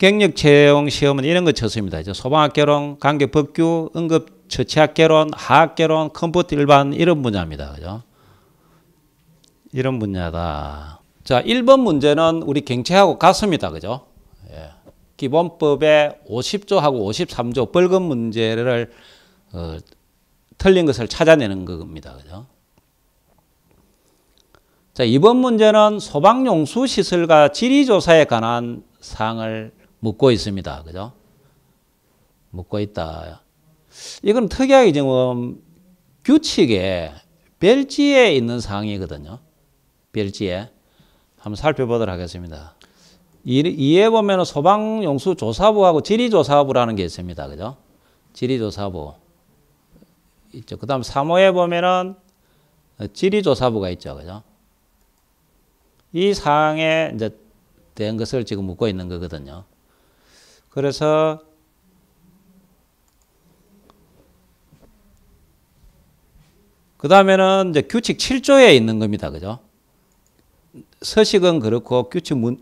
경력 채용 시험은 이런 거 쳤습니다. 이제 소방학개론, 관계법규, 응급처치학개론, 하학개론, 컴퓨터 일반 이런 분야입니다. 그죠? 이런 분야다. 자, 1번 문제는 우리 경제하고 같습니다. 그죠? 예. 기본법의 50조하고 53조 벌금 문제를 어, 틀린 것을 찾아내는 겁니다. 그죠? 자, 이번 문제는 소방용수시설과 지리조사에 관한 사항을 묶고 있습니다. 그죠? 묻고 있다. 이건 특이하게 지금 뭐 규칙에 별지에 있는 사항이거든요. 별지에. 한번 살펴보도록 하겠습니다. 이에 보면 소방용수조사부하고 지리조사부라는 게 있습니다. 그죠? 지리조사부. 있죠. 그 다음 3호에 보면은 지리조사부가 있죠. 그죠? 이 사항에 이제 대 것을 지금 묻고 있는 거거든요. 그래서 그 다음에는 이제 규칙 7조에 있는 겁니다. 그죠? 서식은 그렇고 규칙 문,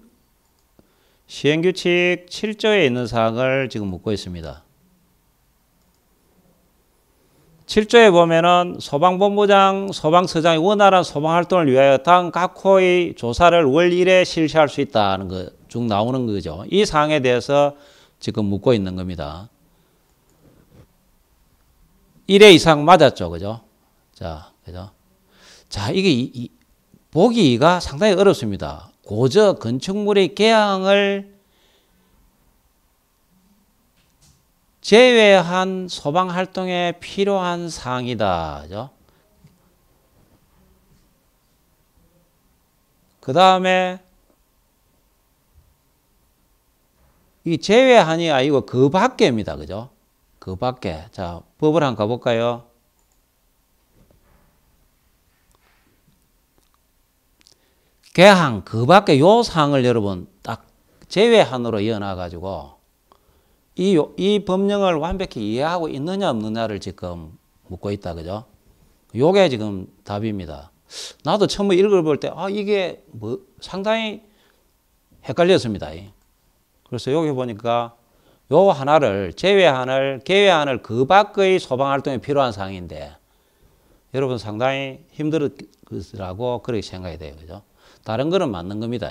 시행규칙 7조에 있는 사항을 지금 묻고 있습니다. 7조에 보면은 소방본부장, 소방서장이 원활한 소방활동을 위하여 당 각호의 조사를 월 1회 실시할 수 있다는 것 중 나오는 거죠. 이 사항에 대해서 지금 묻고 있는 겁니다. 1회 이상 맞았죠. 그죠? 자, 그죠? 자, 이게 이, 이, 보기가 상당히 어렵습니다. 고저 건축물의 개항을 제외한 소방 활동에 필요한 사항이다. 그죠? 그 다음에 이제외하니 아니고 그 밖에입니다. 그죠? 그 밖에. 자, 법을 한 번 가볼까요? 개항, 그 밖에 요 상을 여러분 딱 제외한으로 이어나가지고 이, 이 법령을 완벽히 이해하고 있느냐 없느냐를 지금 묻고 있다. 그죠? 요게 지금 답입니다. 나도 처음 읽어볼 때, 아, 이게 뭐 상당히 헷갈렸습니다. 그래서 여기 보니까 요 하나를 제외하는개외하는그 밖의 소방 활동에 필요한 사항인데 여러분 상당히 힘들었으라고 그렇게 생각이 돼요. 그죠? 다른 거는 맞는 겁니다.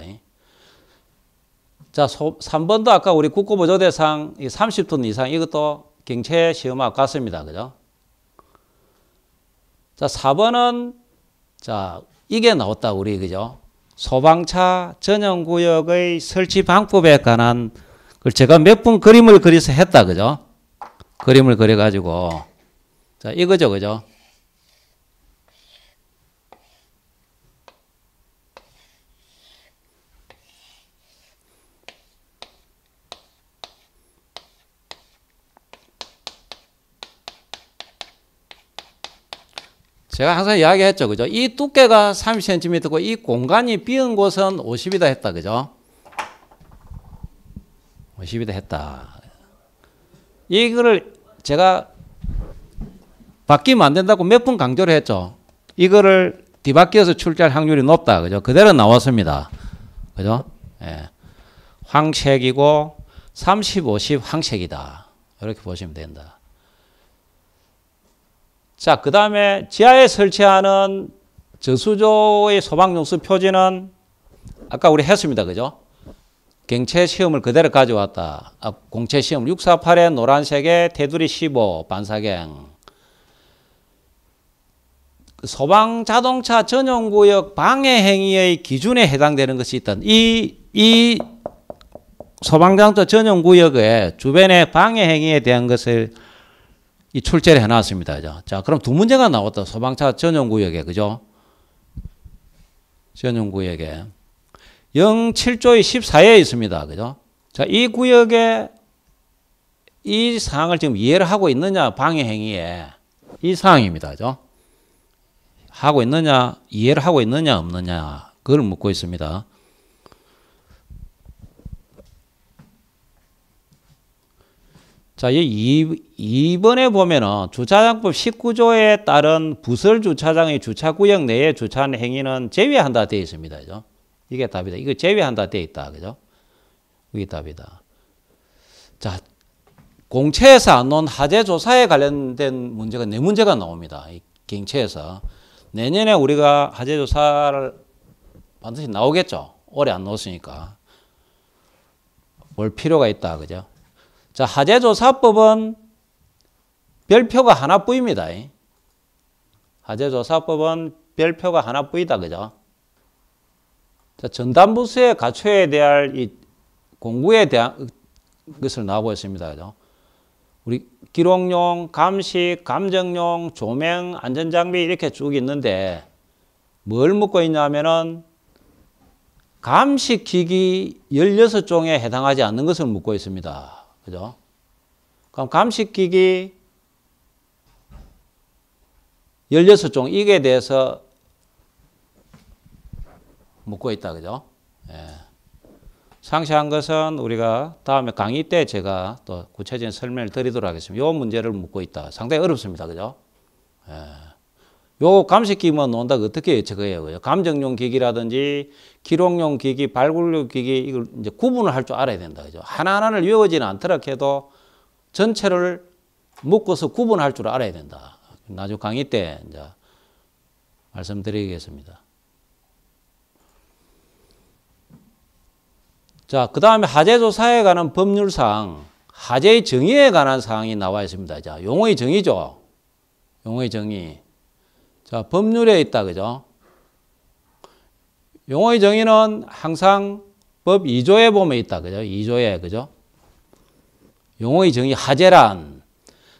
자, 3번도 아까 우리 국고보조 대상 30톤 이상 이것도 경체 시험하고 같습니다. 그죠? 자, 4번은 자, 이게 나왔다 우리 그죠? 소방차 전용구역의 설치 방법에 관한 걸 그 제가 몇 분 그림을 그려서 했다. 그죠? 그림을 그려가지고. 자, 이거죠. 그죠? 제가 항상 이야기했죠. 그죠? 이 두께가 30cm고 이 공간이 비은 곳은 50이다 했다. 그죠? 50이다 했다. 이거를 제가 바뀌면 안 된다고 몇 분 강조를 했죠. 이거를 뒤바뀌어서 출제할 확률이 높다. 그죠? 그대로 나왔습니다. 그죠? 예. 황색이고 30, 50 황색이다. 이렇게 보시면 된다. 자, 그 다음에 지하에 설치하는 저수조의 소방용수 표지는 아까 우리 했습니다. 그죠? 경체 시험을 그대로 가져왔다. 아, 공체 시험 648에 노란색에 테두리 15 반사경. 그 소방 자동차 전용 구역 방해 행위의 기준에 해당되는 것이 있던 이 이 소방 자동차 전용 구역의 주변의 방해 행위에 대한 것을 이 출제를 해놨습니다. 그죠? 자, 그럼 두 문제가 나왔다. 소방차 전용구역에, 그죠? 전용구역에. 07조의 14에 있습니다. 그죠? 자, 이 구역에 이 사항을 지금 이해를 하고 있느냐, 방해행위에. 이 사항입니다. 그죠? 하고 있느냐, 이해를 하고 있느냐, 없느냐. 그걸 묻고 있습니다. 자, 이 2번에 보면은 주차장법 19조에 따른 부설 주차장의 주차구역 내에 주차하는 행위는 제외한다 되어 있습니다. 그죠? 이게 답이다. 이거 제외한다 되어 있다. 그죠? 이게 답이다. 자, 공채에서 안논 하재 조사에 관련된 문제가 네 문제가 나옵니다. 경채에서. 내년에 우리가 하재 조사를 반드시 나오겠죠. 올해 안 넣었으니까. 올 필요가 있다. 그죠? 자, 하재조사법은 별표가 하나 뿐입니다. 하재조사법은 별표가 하나 뿐이다. 그죠? 자, 전담부수의 가초에 대한 이 공구에 대한 것을 나오고 있습니다. 그죠? 우리 기록용, 감식, 감정용, 조명, 안전장비 이렇게 쭉 있는데 뭘 묻고 있냐면은 감식기기 16종에 해당하지 않는 것을 묻고 있습니다. 그죠? 그럼 감식기기 16종 이게 대해서 묻고 있다. 그죠? 예. 상세한 것은 우리가 다음에 강의 때 제가 또 구체적인 설명을 드리도록 하겠습니다. 이 문제를 묻고 있다. 상당히 어렵습니다. 그죠? 예. 요 감식기만 놓는다 어떻게 예측해요? 감정용 기기라든지 기록용 기기, 발굴용 기기 이걸 이제 구분을 할 줄 알아야 된다. 그죠? 하나하나를 외우지는 않더라 도 전체를 묶어서 구분할 줄 알아야 된다. 나중 강의 때 이제 말씀드리겠습니다. 자, 그 다음에 하재조사에 관한 법률상 하재의 정의에 관한 사항이 나와 있습니다. 자, 용의 정의죠. 용의 정의. 자, 법률에 있다. 그죠? 용어의 정의는 항상 법 2조에 보면 있다. 그죠? 2조에. 그죠? 용어의 정의 하재란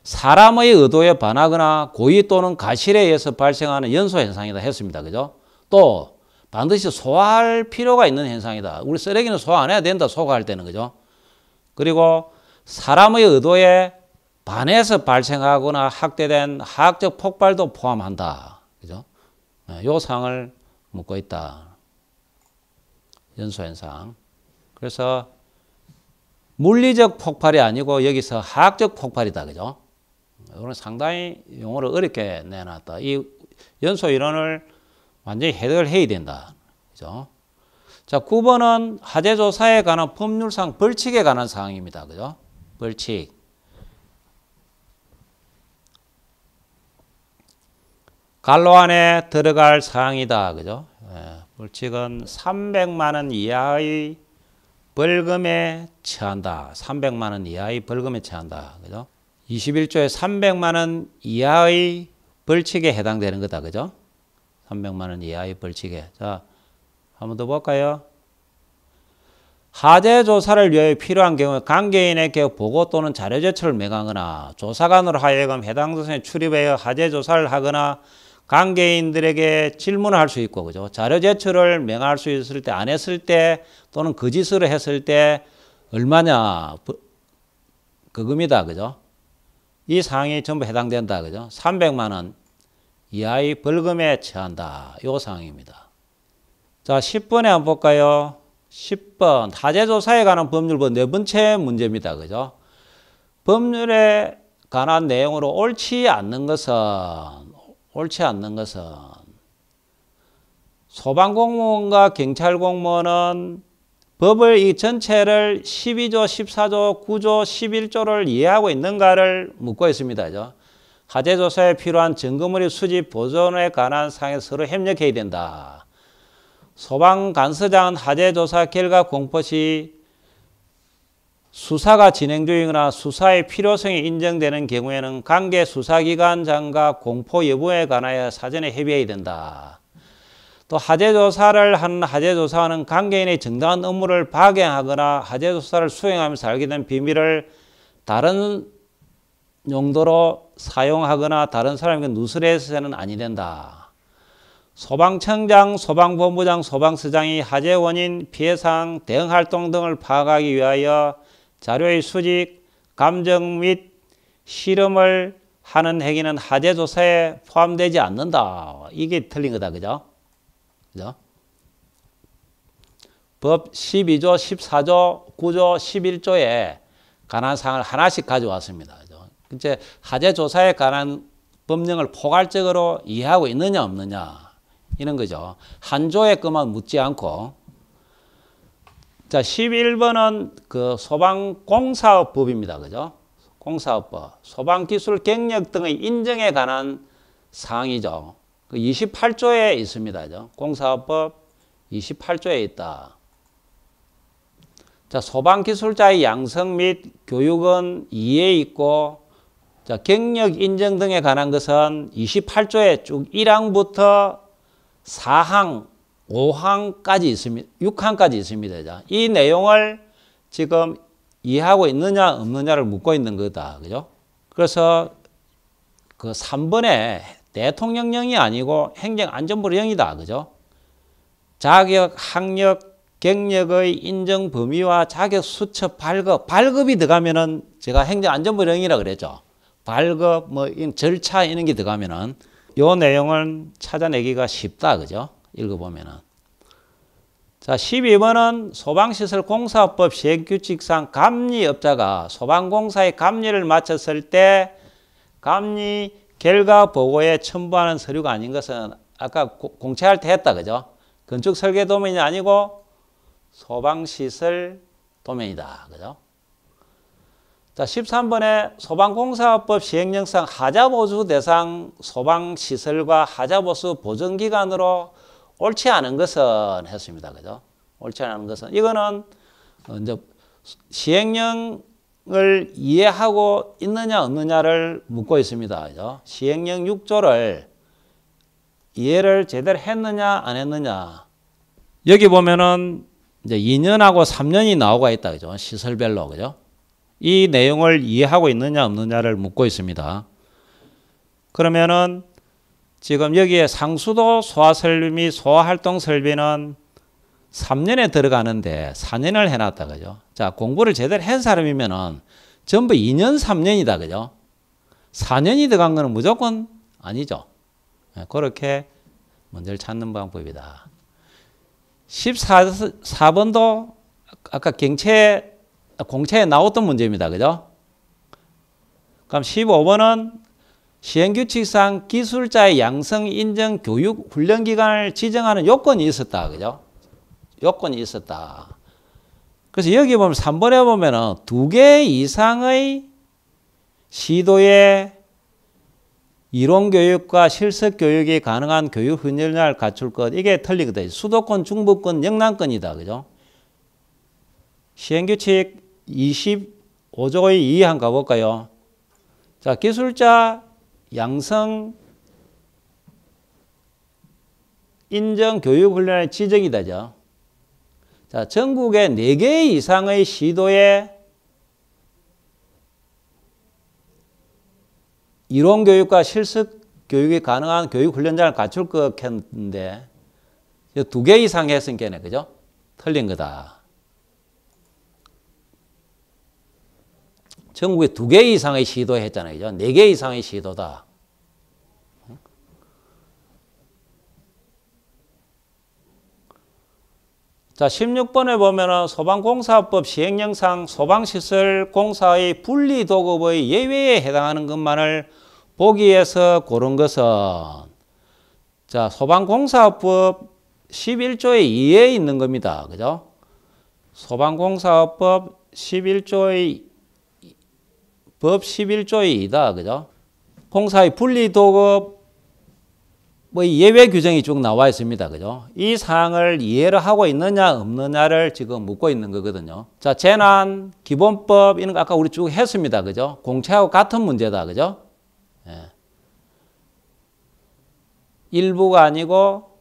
사람의 의도에 반하거나 고의 또는 가실에 의해서 발생하는 연소 현상이다 했습니다. 그죠? 또 반드시 소화할 필요가 있는 현상이다. 우리 쓰레기는 소화 안 해야 된다. 소화할 때는 그죠? 그리고 사람의 의도에 반해서 발생하거나 학대된 학적 폭발도 포함한다. 어, 요 상을 묻고 있다. 연소현상. 그래서 물리적 폭발이 아니고 여기서 화학적 폭발이다. 그죠? 이거는 상당히 용어를 어렵게 내놨다. 이 연소 이론을 완전히 해결해야 된다. 그죠? 자, 9번은 화재 조사에 관한 법률상 벌칙에 관한 사항입니다. 그죠? 벌칙. 갈로 안에 들어갈 사항이다. 그죠? 예, 벌칙은 300만 원 이하의 벌금에 처한다. 300만 원 이하의 벌금에 처한다. 그죠? 21조에 300만 원 이하의 벌칙에 해당되는 거다. 그죠? 300만 원 이하의 벌칙에. 자, 한 번 더 볼까요? 하재 조사를 위해 필요한 경우 관계인에게 보고 또는 자료 제출을 명하거나 조사관으로 하여금 해당 조사에 출입하여 하재 조사를 하거나 관계인들에게 질문할수 있고 그죠 자료 제출을 명할 수 있을 때 안 했을 때 또는 거짓으 그 했을 때 얼마냐 그금이다 그죠 이 사항이 전부 해당된다 그죠 300만 원 이하의 벌금에 처한다 요 사항입니다 자 10번에 한번 볼까요 10번 타재조사에 관한 법률본 네 번째 문제입니다 그죠 법률에 관한 내용으로 옳지 않는 것은 옳지 않는 것은 소방공무원과 경찰공무원은 법을 이 전체를 12조, 14조, 9조, 11조를 이해하고 있는가를 묻고 있습니다. 죠 화재 조사에 필요한 증거물의 수집 보존에 관한 사항에 서로 협력해야 된다. 소방 간서장은 화재 조사 결과 공포 시 수사가 진행 중이거나 수사의 필요성이 인정되는 경우에는 관계 수사기관장과 공포 여부에 관하여 사전에 협의해야 된다. 또 하재조사를 한 하재조사는 관계인의 정당한 업무를 파괴하거나 하재조사를 수행하면서 알게 된 비밀을 다른 용도로 사용하거나 다른 사람에게 누설해서는 아니 된다. 소방청장, 소방본부장, 소방서장이 하재 원인, 피해상, 대응활동 등을 파악하기 위하여 자료의 수집, 감정 및 실험을 하는 행위는 하재 조사에 포함되지 않는다. 이게 틀린 거다. 그죠? 그죠? 법 12조, 14조, 9조, 11조에 관한 사항을 하나씩 가져왔습니다. 그죠? 이제 하재 조사에 관한 법령을 포괄적으로 이해하고 있느냐 없느냐 이런 거죠. 한 조의 것만 묻지 않고 자, 11번은 그 소방공사업법입니다. 그죠? 공사업법. 소방기술 경력 등의 인정에 관한 사항이죠. 그 28조에 있습니다. 죠 공사업법 28조에 있다. 자, 소방기술자의 양성 및 교육은 2에 있고, 자, 경력 인정 등에 관한 것은 28조에 쭉 1항부터 4항 5항까지 있습니다. 6항까지 있습니다. 이 내용을 지금 이해하고 있느냐 없느냐를 묻고 있는 거다. 그죠? 그래서 그 3번에 대통령령이 아니고 행정안전부령이다. 그죠? 자격, 학력, 경력의 인정 범위와 자격 수첩 발급, 발급이 들어가면은 제가 행정안전부령이라 그랬죠. 발급, 뭐, 절차 이런 게 들어가면은 요 내용을 찾아내기가 쉽다. 그죠? 읽어보면은. 자, 12번은 소방시설 공사법 시행규칙상 감리업자가 소방공사의 감리를 마쳤을 때 감리 결과 보고에 첨부하는 서류가 아닌 것은 아까 고, 공채할 때 했다, 그죠? 건축 설계 도면이 아니고 소방시설 도면이다, 그죠? 자, 13번에 소방공사법 시행령상 하자보수 대상 소방시설과 하자보수 보증기관으로 옳지 않은 것은 했습니다. 그죠? 옳지 않은 것은. 이거는 이제 시행령을 이해하고 있느냐, 없느냐를 묻고 있습니다. 그죠? 시행령 6조를 이해를 제대로 했느냐, 안 했느냐. 여기 보면은 이제 2년하고 3년이 나오가 있다. 그죠? 시설별로. 그죠? 이 내용을 이해하고 있느냐, 없느냐를 묻고 있습니다. 그러면은 지금 여기에 상수도 소화설비소화활동설비는 3년에 들어가는데 4년을 해놨다 그죠? 자 공부를 제대로 한 사람이면은 전부 2년 3년이다 그죠? 4년이 들어간 거는 무조건 아니죠. 예, 그렇게 문제를 찾는 방법이다. 14번도 아까 경체 공채에 나왔던 문제입니다. 그죠? 그럼 15번은 시행규칙상 기술자의 양성 인정 교육 훈련 기간을 지정하는 요건이 있었다. 그죠? 요건이 있었다. 그래서 여기 보면 3번에 보면은 두 개 이상의 시도의 이론 교육과 실습 교육이 가능한 교육 훈련을 갖출 것 이게 틀리거든. 수도권, 중부권, 영남권이다. 그죠? 시행규칙 25조의 2항 가볼까요? 자, 기술자 양성 인정 교육 훈련의 지정이다죠. 자, 전국의 4개 이상의 시도에 이론 교육과 실습 교육이 가능한 교육 훈련장을 갖출 것 같은데 두 개 이상 했으니까 그죠? 틀린 거다. 전국에 두 개 이상의 시도했잖아요. 네개 이상의 시도다. 자, 16번에 보면 소방공사법 시행령상 소방시설 공사의 분리도급의 예외에 해당하는 것만을 보기에서 고른 것은 자, 소방공사법 11조의 2에 있는 겁니다. 그죠? 소방공사법 11조의 법 11조이다. 그죠? 공사의 분리도급 뭐 예외 규정이 쭉 나와 있습니다. 그죠? 이 사항을 이해를 하고 있느냐 없느냐를 지금 묻고 있는 거거든요. 자, 재난 기본법 이런 거 아까 우리 쭉 했습니다. 그죠? 공채하고 같은 문제다. 그죠? 예. 일부가 아니고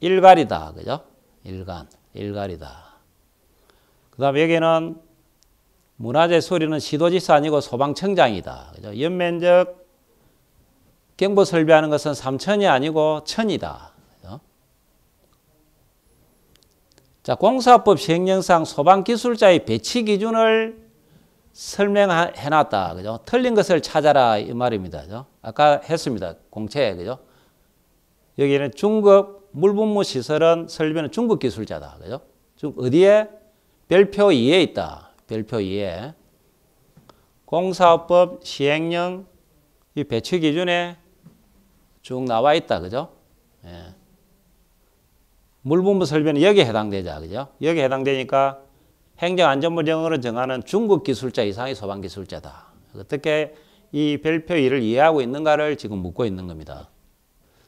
일갈이다. 그죠? 일간, 일갈이다. 그 다음에 여기는 문화재 수리는 시도지사 아니고 소방청장이다. 그죠? 연면적 경보 설비하는 것은 3천이 아니고 천이다. 그죠? 자, 공사법 시행령상 소방기술자의 배치 기준을 설명해 놨다. 그죠? 틀린 것을 찾아라. 이 말입니다. 그죠? 아까 했습니다. 공채. 그죠? 여기는 중급 물분무 시설은 설비는 중국 기술자다. 그죠? 중 어디에? 별표 2에 있다. 별표 2에 공사업법 시행령 이 배치 기준에 쭉 나와 있다. 그죠? 예. 물분부 설비는 여기에 해당되자. 그죠? 여기에 해당되니까 행정안전부령으로 정하는 중국 기술자 이상의 소방기술자다. 어떻게 이 별표 2를 이해하고 있는가를 지금 묻고 있는 겁니다.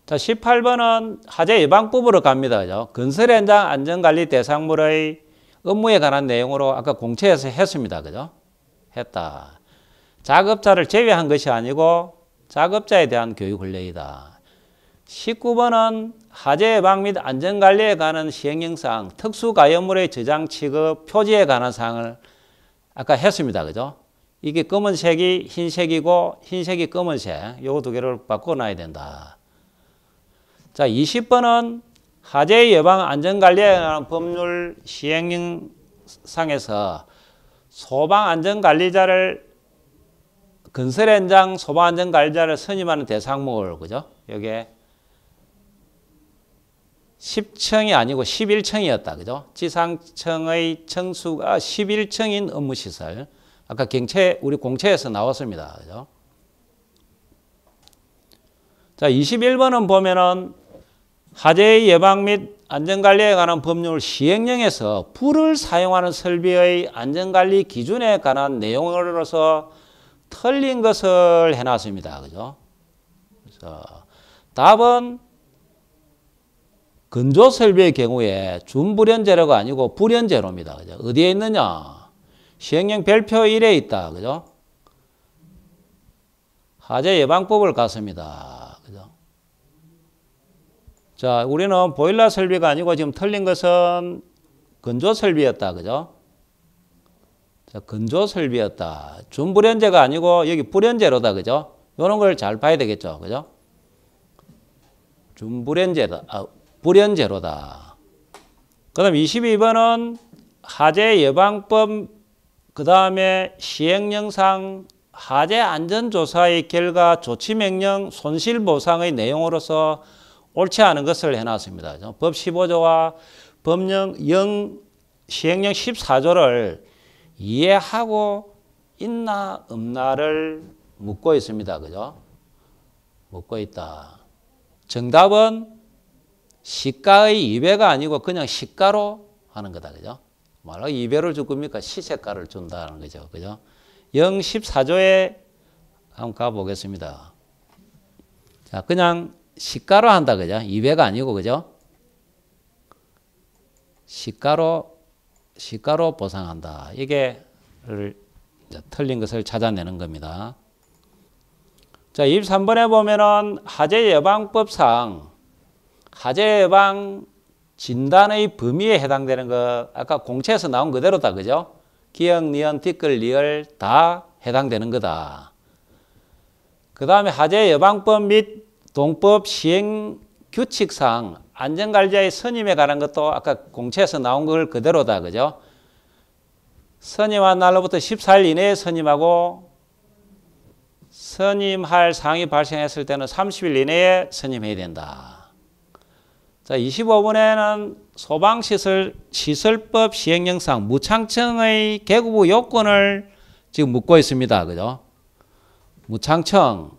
자, 18번은 화재 예방법으로 갑니다. 그죠? 건설 현장 안전관리 대상물의 업무에 관한 내용으로 아까 공채에서 했습니다. 그죠? 했다. 작업자를 제외한 것이 아니고 작업자에 대한 교육 훈련이다. 19번은 화재 예방 및 안전관리에 관한 시행령상 특수가염물의 저장 취급 표지에 관한 사항을 아까 했습니다. 그죠? 이게 검은색이 흰색이고 흰색이 검은색 요 두 개를 바꿔놔야 된다. 자 20번은 화재 예방 안전관리에 관한 법률 시행상에서 소방안전관리자를 건설 현장 소방안전관리자를 선임하는 대상물 그죠? 여기에 10층이 아니고 11층이었다. 그죠? 지상층의 층수가 11층인 업무시설. 아까 경체, 우리 공채에서 나왔습니다. 그죠? 자, 21번은 보면은 화재의 예방 및 안전관리에 관한 법률 시행령에서 불을 사용하는 설비의 안전관리 기준에 관한 내용으로서 틀린 것을 해놨습니다. 그죠? 그래서 답은 건조 설비의 경우에 준불연재료가 아니고 불연재료입니다. 그죠? 어디에 있느냐? 시행령 별표 1에 있다. 그죠? 화재 예방법을 갖습니다. 자, 우리는 보일러 설비가 아니고 지금 틀린 것은 건조 설비였다. 그죠? 자, 건조 설비였다. 준불연제가 아니고 여기 불연제로다. 그죠? 요런 걸 잘 봐야 되겠죠. 그죠? 준불연제다. 아, 불연제로다. 그 다음 22번은 하재 예방법, 그 다음에 시행령상 하재 안전조사의 결과 조치명령 손실보상의 내용으로서 옳지 않은 것을 해놨습니다. 법 15조와 법령 0, 시행령 14조를 이해하고 있나 없나를 묻고 있습니다. 그죠? 묻고 있다. 정답은 시가의 2배가 아니고 그냥 시가로 하는 거다. 그죠? 말로 2배를 줄 겁니까? 시세가를 준다는 거죠. 그죠? 0, 14조에 한번 가보겠습니다. 자, 그냥 시가로 한다 그죠? 200 아니고 그죠? 시가로 시가로 보상한다. 이게 틀린 것을 찾아내는 겁니다. 자, 23번에 보면은 하재 예방법상 하재 예방 진단의 범위에 해당되는 거 아까 공채에서 나온 그대로다 그죠? 기억, 니은, 티끌, 리을 다 해당되는 거다. 그 다음에 하재 예방법 및 동법 시행 규칙상 안전관리자의 선임에 관한 것도 아까 공채에서 나온 걸 그대로다. 그죠? 선임한 날로부터 14일 이내에 선임하고 선임할 상이 발생했을 때는 30일 이내에 선임해야 된다. 자, 25번에는 소방시설 시설법 시행령상 무창청의 개구부 요건을 지금 묻고 있습니다. 그죠? 무창청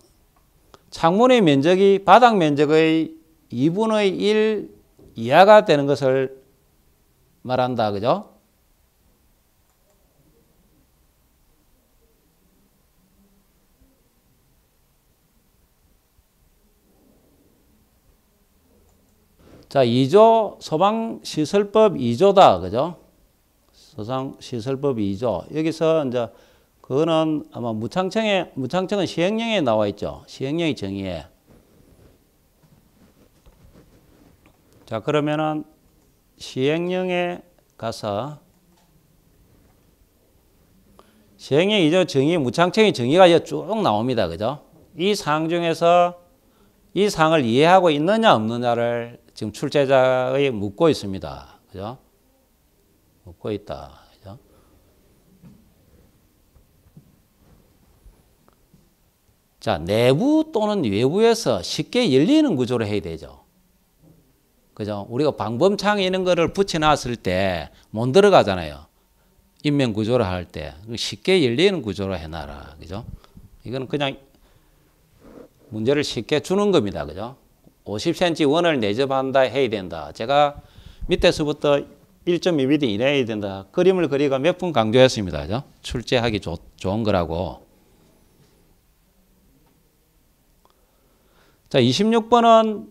창문의 면적이 바닥 면적의 2분의 1 이하가 되는 것을 말한다. 그죠? 자, 2조 소방시설법 2조다. 그죠? 소상시설법 2조. 여기서 이제 그거는 아마 무창청에 무창청은 시행령에 나와 있죠. 시행령의 정의에. 자 그러면은 시행령에 가서 시행령 이전 정의 무창청의 정의가 이제 쭉 나옵니다. 그죠? 이사 중에서 이사을 이해하고 있느냐 없느냐를 지금 출제자의 묻고 있습니다. 그죠? 묻고 있다. 자, 내부 또는 외부에서 쉽게 열리는 구조로 해야 되죠. 그죠? 우리가 방범창에 있는 거를 붙여놨을 때 못 들어가잖아요. 인명 구조를 할때 쉽게 열리는 구조로 해놔라. 그죠? 이건 그냥 문제를 쉽게 주는 겁니다. 그죠? 50cm 원을 내접한다 해야 된다. 제가 밑에서부터 1.2mm 이내야 된다. 그림을 그리가 몇분 강조했습니다. 그죠? 출제하기 좋, 좋은 거라고. 자, 26번은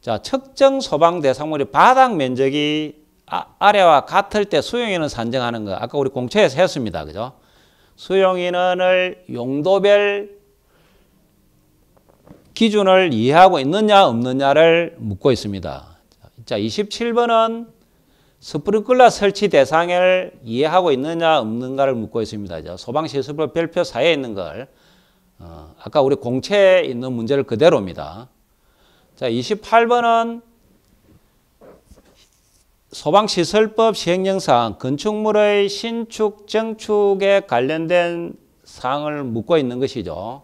자, 측정 소방 대상물이 바닥 면적이 아, 래와 같을 때 수용인은 산정하는 거. 아까 우리 공채에서 했습니다. 그죠? 수용인원을 용도별 기준을 이해하고 있느냐 없느냐를 묻고 있습니다. 자, 27번은 스프링클러 설치 대상을 이해하고 있느냐 없는가를 묻고 있습니다. 소방시설별 별표 사에 이 있는 걸 어, 아까 우리 공채에 있는 문제를 그대로입니다. 자, 28번은 소방시설법 시행령상 건축물의 신축, 증축에 관련된 사항을 묻고 있는 것이죠.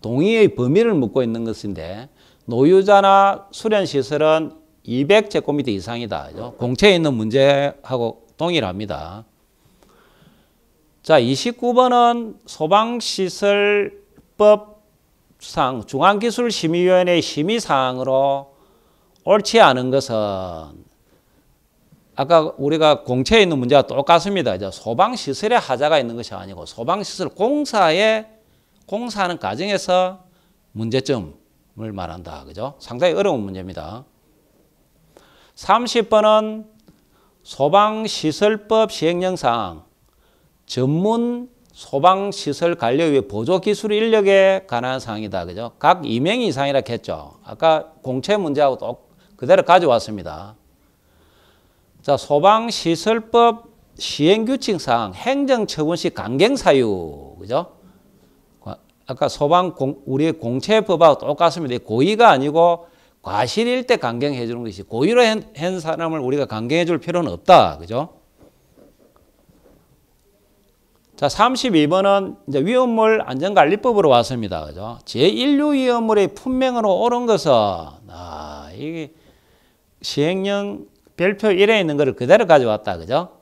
동의의 범위를 묻고 있는 것인데 노유자나 수련시설은 200제곱미터 이상이다. 공채에 있는 문제하고 동일합니다. 자, 29번은 소방시설 입법상 중앙기술심의위원회 심의사항으로 옳지 않은 것은 아까 우리가 공채에 있는 문제와 똑같습니다. 소방시설에 하자가 있는 것이 아니고 소방시설 공사에 공사하는 과정에서 문제점을 말한다. 그죠? 상당히 어려운 문제입니다. 30번은 소방시설법 시행령상 전문 소방시설 관리의 보조기술 인력에 관한 사항이다. 그죠? 각 2명 이상이라 했죠. 아까 공채 문제하고 똑 그대로 가져왔습니다. 자, 소방시설법 시행규칙상 행정처분 시 강경사유. 그죠? 아까 소방 공, 우리 공채법하고 똑같습니다. 고의가 아니고 과실일 때 강경해 주는 것이 고의로 한 사람을 우리가 강경해 줄 필요는 없다. 그죠? 자, 32번은 이제 위험물 안전관리법으로 왔습니다. 그죠? 제1류 위험물의 품명으로 옳은 것은, 아, 이게 시행령 별표 1에 있는 것을 그대로 가져왔다. 그죠?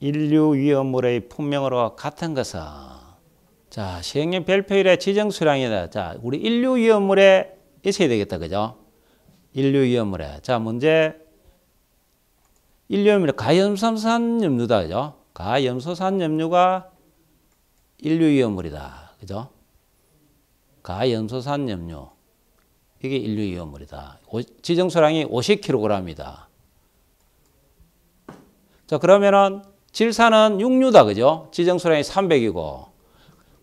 인류 위험물의 품명으로 같은 것은 자 시행령 별표 1의 지정 수량이다. 자 우리 인류 위험물에 있어야 되겠다. 그죠? 인류 위험물에. 자 문제 인류염이 가염산산염류다. 그죠? 가염소산염류가 인류 위험물이다. 그죠? 가염소산염류. 이게 인류 위험물이다. 지정소량이 50kg이다. 자, 그러면은 질산은 육류다. 그죠? 지정소량이 300이고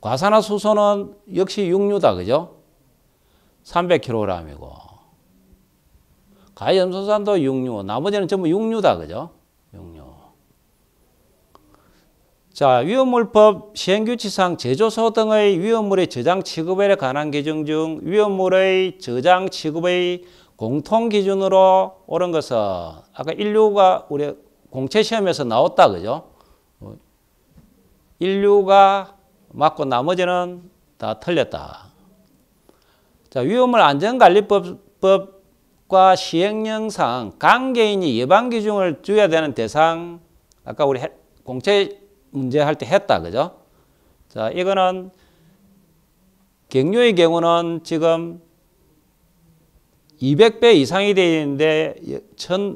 과산화수소는 역시 육류다. 그죠? 300kg이고 가염소산도 육류, 나머지는 전부 육류다, 그죠? 육류. 자, 위험물법 시행규칙상 제조소 등의 위험물의 저장 취급에 관한 규정 중 위험물의 저장 취급의 공통 기준으로 옳은 것은 아까 인류가 우리 공채 시험에서 나왔다, 그죠? 인류가 맞고 나머지는 다 틀렸다. 자, 위험물 안전관리법 방법과 시행령상 관계인이 예방 기준을 줘야 되는 대상 아까 우리 공채 문제 할 때 했다 그죠? 자 이거는 경유의 경우는 지금 200배 이상이 되는데 1 5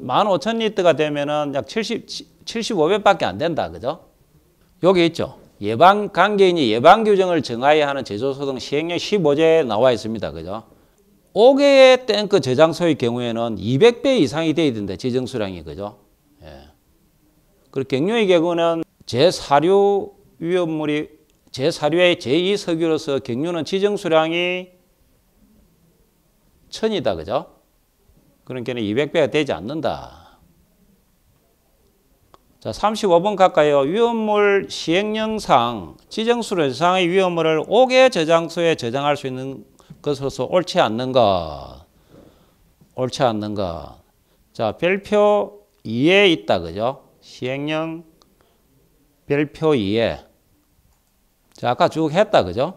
0리터가 되면은 약 70, 75배밖에 안 된다 그죠? 여기 있죠. 예방 관계인이 예방 규정을 정하여 하는 제조소등 시행령 15제에 나와 있습니다. 그죠? 5개의 탱크 저장소의 경우에는 200배 이상이 돼야 된다. 지정 수량이 그죠? 예. 그리고 경료의 경우는 제4류 위험물이 제4류의 제2석유로서 경료는 지정 수량이 1000이다. 그죠? 그러니까 200배가 되지 않는다. 자, 35번 가까이요. 위험물 시행령상 지정수를 이상의 위험물을 5개 저장소에 저장할 수 있는 그것으로서 옳지 않는가? 옳지 않는가? 자, 별표 2에 있다. 그죠? 시행령 별표 2에. 자, 아까 쭉 했다. 그죠?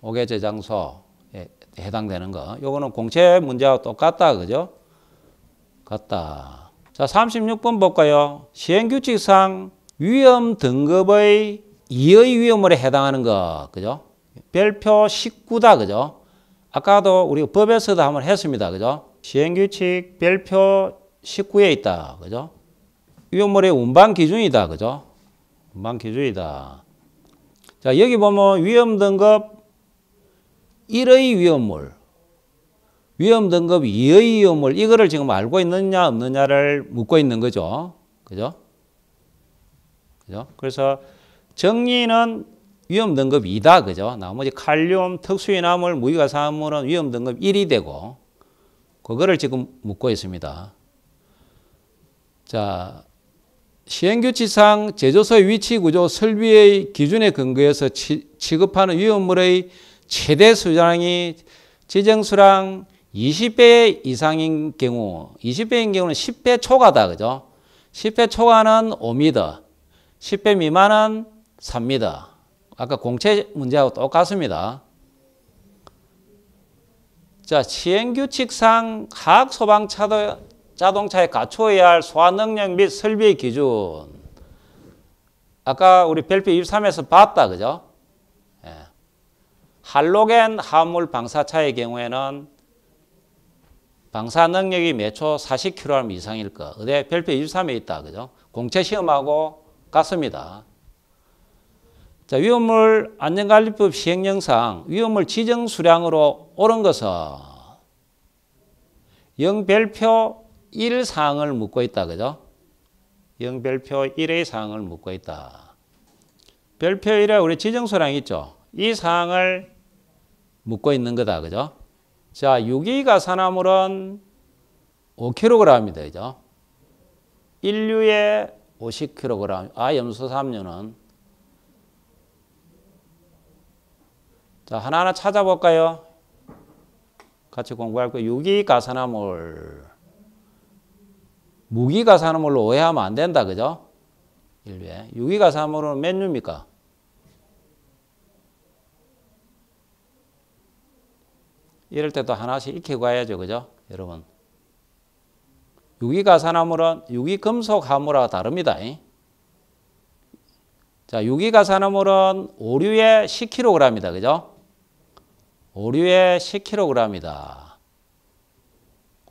오개제 장소에 예, 해당되는 거. 요거는 공채 문제와 똑같다. 그죠? 같다. 자, 36번 볼까요? 시행규칙상 위험 등급의 2의 위험으로 해당하는 거. 그죠? 별표 19다. 그죠? 아까도 우리 법에서도 한번 했습니다. 그죠? 시행규칙 별표 19에 있다. 그죠? 위험물의 운반 기준이다. 그죠? 운반 기준이다. 자, 여기 보면 위험 등급 1의 위험물, 위험 등급 2의 위험물, 이거를 지금 알고 있느냐, 없느냐를 묻고 있는 거죠. 그죠? 그죠? 그래서 정리는 위험 등급 2다 그죠? 나머지 칼륨, 특수인화물, 무기가 사물은 위험 등급 1이 되고 그거를 지금 묻고 있습니다. 자, 시행규칙상 제조소의 위치 구조 설비의 기준에 근거해서 치, 급하는 위험물의 최대 수량이 지정수량 20배 이상인 경우, 20배인 경우는 10배 초과다, 그죠? 10배 초과는 5m, 10배 미만은 3m. 아까 공채 문제하고 똑같습니다. 자, 시행규칙상 화학 소방 자동차에 갖추야할 소화 능력 및 설비 기준. 아까 우리 별표 23에서 봤다, 그죠? 예. 할로겐 화물 방사차의 경우에는 방사 능력이 매초 40kg 이상일 거. 어디 별표 23에 있다, 그죠? 공채 시험하고 같습니다. 자, 위험물 안전관리법 시행령상 위험물 지정 수량으로 옳은 것은 영별표 1사항을 묻고 있다. 그죠? 영별표 1의 사항을 묻고 있다. 별표 1에 우리 지정 수량 이 있죠? 이 사항을 묻고 있는 거다. 그죠? 자, 6위가 산화물은 5 k g 입니다 그죠? 1류에 50kg, 아염소 3류는 자, 하나하나 찾아볼까요? 같이 공부할 거 유기가산화물. 무기가산화물로 오해하면 안 된다. 그죠? 인류에. 유기가산화물은 몇 류입니까? 이럴 때도 하나씩 익히고 해야죠. 그죠? 여러분. 유기가산화물은 유기금속화물과 다릅니다. 자, 유기가산화물은 오류에 10kg이다. 그죠? 오류의 10kg이다.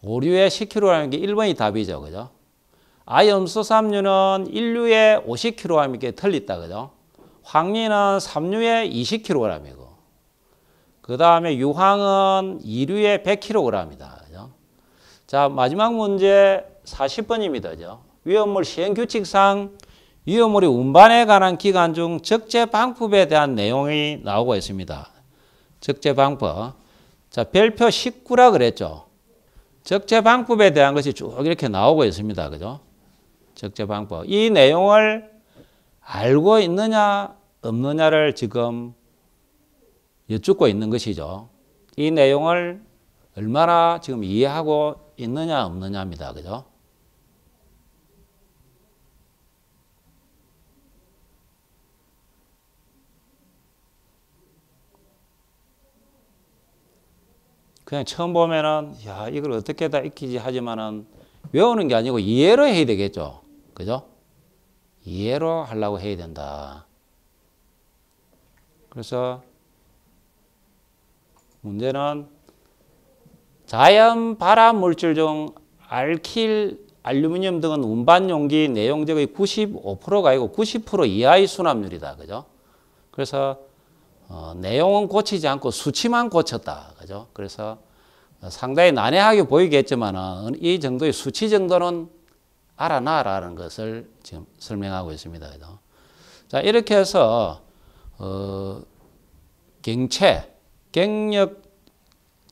오류의 10kg라는 게 1번이 답이죠. 그죠? 아염소 삼류는 인류의 50kg 이 틀렸다. 그죠? 황리는 삼류의 20kg이고 그 다음에 유황은 이류의 100kg이다. 그죠? 자 마지막 문제 40번입니다. 그죠? 위험물 시행 규칙상 위험물이 운반에 관한 기간 중 적재 방법에 대한 내용이 나오고 있습니다. 적재 방법. 자, 별표 19라 그랬죠. 적재 방법에 대한 것이 쭉 이렇게 나오고 있습니다. 그죠? 적재 방법. 이 내용을 알고 있느냐, 없느냐를 지금 여쭙고 있는 것이죠. 이 내용을 얼마나 지금 이해하고 있느냐, 없느냐입니다. 그죠? 그냥 처음 보면은 야 이걸 어떻게 다 익히지 하지만은 외우는 게 아니고 이해로 해야 되겠죠. 그죠? 이해로 하려고 해야 된다. 그래서 문제는 자연 발암 물질 중 알킬, 알루미늄 등은 운반 용기 내용적의 95%가 아니고 90% 이하의 순합률이다. 그죠? 그래서 어, 내용은 고치지 않고 수치만 고쳤다. 그죠? 그래서 상당히 난해하게 보이겠지만 이 정도의 수치 정도는 알아놔라는 것을 지금 설명하고 있습니다. 그죠? 자, 이렇게 해서 어, 경체, 경력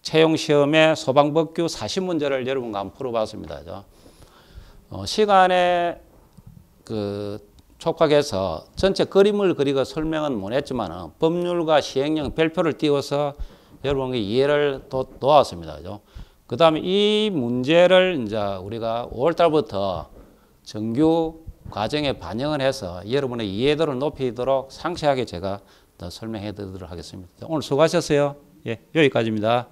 채용 시험의 소방법규 40문제를 여러분과 한번 풀어봤습니다. 그죠? 어, 시간에 그 촉각해서 전체 그림을 그리고 설명은 못했지만 법률과 시행령 별표를 띄워서 여러분께 이해를 또 놓았습니다. 그죠? 그 다음에 이 문제를 이제 우리가 5월달부터 정규 과정에 반영을 해서 여러분의 이해도를 높이도록 상세하게 제가 더 설명해 드리도록 하겠습니다. 오늘 수고하셨어요. 예, 여기까지입니다.